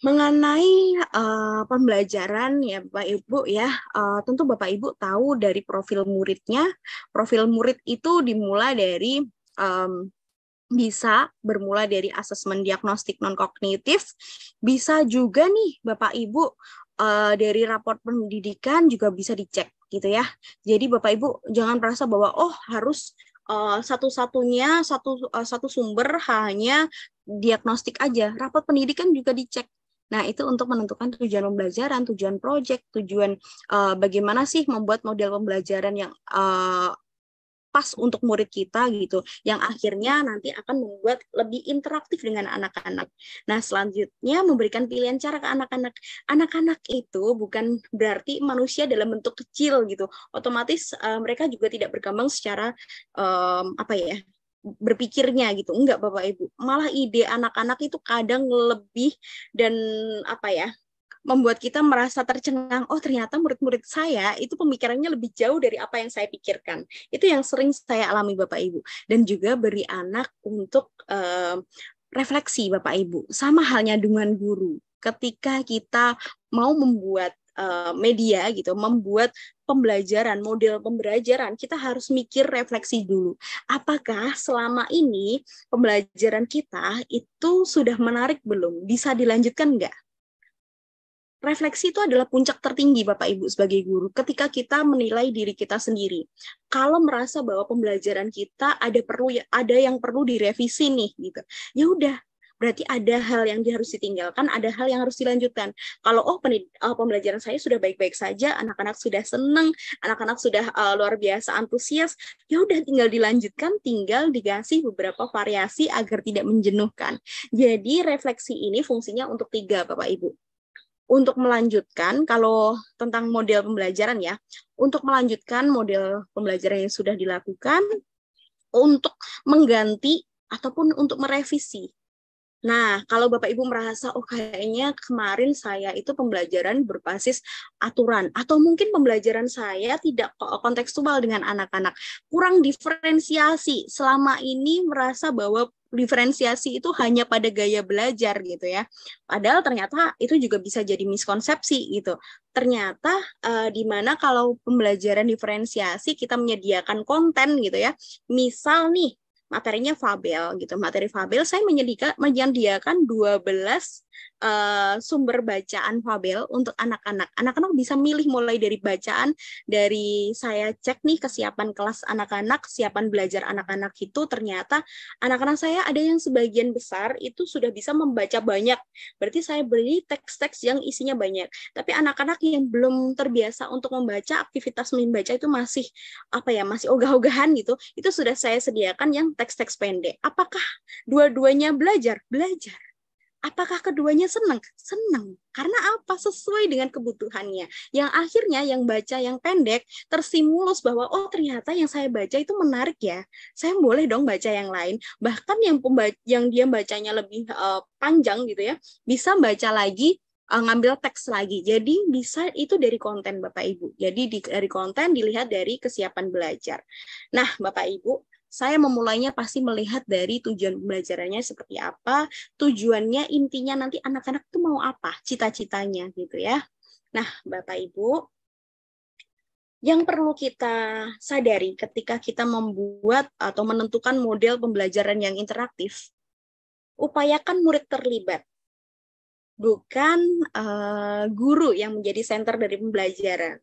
Mengenai uh, pembelajaran ya Bapak Ibu ya, uh, tentu Bapak Ibu tahu dari profil muridnya, profil murid itu dimulai dari um, bisa bermula dari asesmen diagnostik non kognitif, bisa juga nih Bapak Ibu uh, dari raport pendidikan juga bisa dicek gitu ya. Jadi Bapak Ibu jangan merasa bahwa oh harus Uh, satu-satunya satu uh, satu sumber hanya diagnostik aja. Rapat pendidikan juga dicek Nah, itu untuk menentukan tujuan pembelajaran, tujuan proyek, tujuan uh, bagaimana sih membuat model pembelajaran yang uh, pas untuk murid kita gitu yang akhirnya nanti akan membuat lebih interaktif dengan anak-anak. Nah, selanjutnya memberikan pilihan cara ke anak-anak. Anak-anak itu bukan berarti manusia dalam bentuk kecil gitu. Otomatis uh, mereka juga tidak berkembang secara um, apa ya? berpikirnya gitu enggak Bapak Ibu malah ide anak-anak itu kadang lebih dan apa ya membuat kita merasa tercengang oh ternyata murid-murid saya itu pemikirannya lebih jauh dari apa yang saya pikirkan itu yang sering saya alami Bapak Ibu dan juga beri anak untuk uh, refleksi Bapak Ibu sama halnya dengan guru ketika kita mau membuat Eh, media gitu membuat pembelajaran model pembelajaran kita harus mikir refleksi dulu apakah selama ini pembelajaran kita itu sudah menarik belum bisa dilanjutkan enggak refleksi itu adalah puncak tertinggi Bapak Ibu sebagai guru ketika kita menilai diri kita sendiri. Kalau merasa bahwa pembelajaran kita ada perlu ya, ada yang perlu direvisi nih gitu. Ya udah, berarti ada hal yang harus ditinggalkan, ada hal yang harus dilanjutkan. Kalau oh, oh, pembelajaran saya sudah baik-baik saja, anak-anak sudah seneng, anak-anak sudah uh, luar biasa antusias, ya udah tinggal dilanjutkan, tinggal dikasih beberapa variasi agar tidak menjenuhkan. Jadi refleksi ini fungsinya untuk tiga, Bapak Ibu. Untuk melanjutkan, kalau tentang model pembelajaran ya, untuk melanjutkan model pembelajaran yang sudah dilakukan, untuk mengganti ataupun untuk merevisi Nah, kalau Bapak Ibu merasa, oh kayaknya kemarin saya itu pembelajaran berbasis aturan, atau mungkin pembelajaran saya tidak kontekstual dengan anak-anak, kurang diferensiasi, selama ini merasa bahwa diferensiasi itu hanya pada gaya belajar gitu ya. Padahal ternyata itu juga bisa jadi miskonsepsi gitu. Ternyata uh, di mana kalau pembelajaran diferensiasi kita menyediakan konten gitu ya. Misal nih materinya fabel gitu materi fabel saya menyediakan menyediakan 12 uh, sumber bacaan Fabel untuk anak-anak. Anak-anak bisa milih mulai dari bacaan dari saya cek nih kesiapan kelas anak-anak, kesiapan belajar anak-anak itu ternyata anak-anak saya ada yang sebagian besar itu sudah bisa membaca banyak. Berarti saya beli teks-teks yang isinya banyak. Tapi anak-anak yang belum terbiasa untuk membaca aktivitas membaca itu masih apa ya, masih ogah-ogahan gitu. Itu sudah saya sediakan yang teks-teks pendek. Apakah dua-duanya belajar? Belajar apakah keduanya senang? Senang. Karena apa? Sesuai dengan kebutuhannya. Yang akhirnya yang baca yang pendek tersimulus bahwa oh ternyata yang saya baca itu menarik ya. Saya boleh dong baca yang lain. Bahkan yang yang dia bacanya lebih uh, panjang gitu ya, bisa baca lagi eh, ngambil teks lagi. Jadi bisa itu dari konten Bapak Ibu. Jadi dari konten dilihat dari kesiapan belajar. Nah, Bapak Ibu, saya memulainya pasti melihat dari tujuan pembelajarannya seperti apa, tujuannya intinya nanti anak-anak itu mau apa, cita-citanya gitu ya. Nah, Bapak Ibu, yang perlu kita sadari ketika kita membuat atau menentukan model pembelajaran yang interaktif, upayakan murid terlibat, bukan uh, guru yang menjadi center dari pembelajaran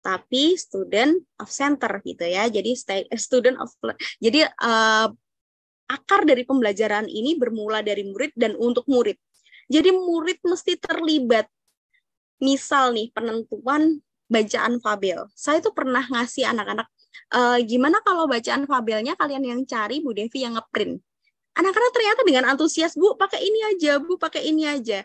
tapi student of center gitu ya. Jadi eh, student of jadi uh, akar dari pembelajaran ini bermula dari murid dan untuk murid. Jadi murid mesti terlibat. Misal nih penentuan bacaan fabel. Saya itu pernah ngasih anak-anak e, gimana kalau bacaan fabelnya kalian yang cari Bu Devi yang ngeprint. Anak-anak ternyata dengan antusias Bu pakai ini aja, Bu pakai ini aja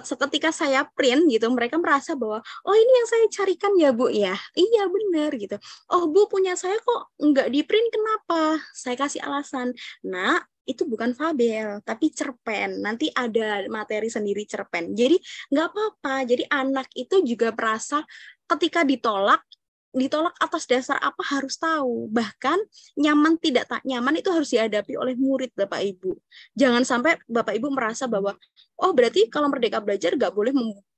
seketika saya print gitu mereka merasa bahwa oh ini yang saya carikan ya bu ya iya benar gitu oh bu punya saya kok nggak di print kenapa saya kasih alasan nah itu bukan fabel tapi cerpen nanti ada materi sendiri cerpen jadi nggak apa-apa jadi anak itu juga merasa ketika ditolak ditolak atas dasar apa harus tahu. Bahkan nyaman tidak tak nyaman itu harus dihadapi oleh murid Bapak Ibu. Jangan sampai Bapak Ibu merasa bahwa oh berarti kalau merdeka belajar nggak boleh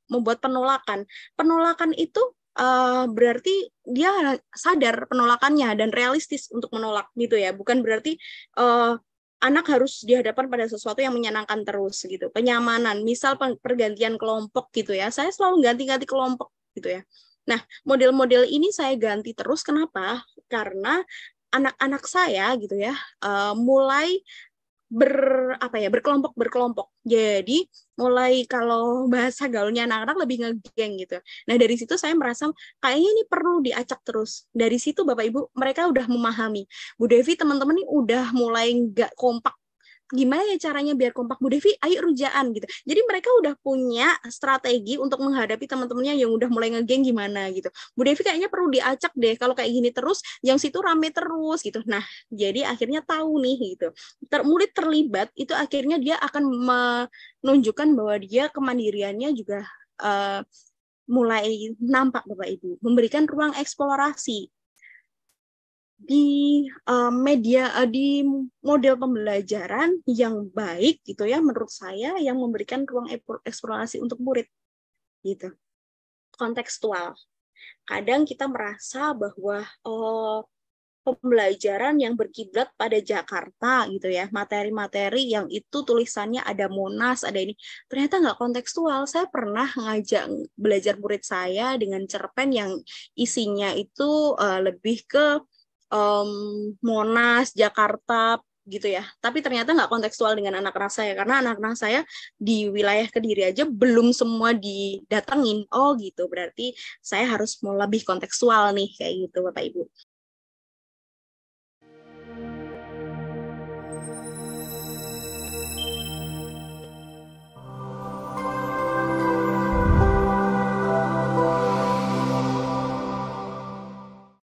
membuat penolakan. Penolakan itu uh, berarti dia sadar penolakannya dan realistis untuk menolak gitu ya. Bukan berarti uh, anak harus dihadapkan pada sesuatu yang menyenangkan terus gitu. kenyamanan misal pergantian kelompok gitu ya. Saya selalu ganti-ganti kelompok gitu ya Nah, model-model ini saya ganti terus kenapa? Karena anak-anak saya gitu ya, uh, mulai ber apa ya berkelompok berkelompok jadi mulai kalau bahasa gaulnya anak-anak lebih ngegeng gitu nah dari situ saya merasa kayaknya ini perlu diacak terus dari situ bapak ibu mereka udah memahami bu Devi teman-teman ini udah mulai nggak kompak gimana ya caranya biar kompak Bu Devi ayo rujaan gitu jadi mereka udah punya strategi untuk menghadapi teman-temannya yang udah mulai ngegeng gimana gitu Bu Devi kayaknya perlu diacak deh kalau kayak gini terus yang situ rame terus gitu nah jadi akhirnya tahu nih gitu Ter mulai terlibat itu akhirnya dia akan menunjukkan bahwa dia kemandiriannya juga uh, mulai nampak Bapak Ibu memberikan ruang eksplorasi di uh, media uh, di model pembelajaran yang baik gitu ya menurut saya yang memberikan ruang eksplorasi untuk murid gitu kontekstual kadang kita merasa bahwa oh pembelajaran yang berkiblat pada Jakarta gitu ya materi-materi yang itu tulisannya ada Monas ada ini ternyata nggak kontekstual saya pernah ngajak belajar murid saya dengan cerpen yang isinya itu uh, lebih ke um, Monas, Jakarta gitu ya. Tapi ternyata nggak kontekstual dengan anak-anak saya karena anak-anak saya di wilayah Kediri aja belum semua didatengin. Oh gitu, berarti saya harus mau lebih kontekstual nih kayak gitu Bapak Ibu.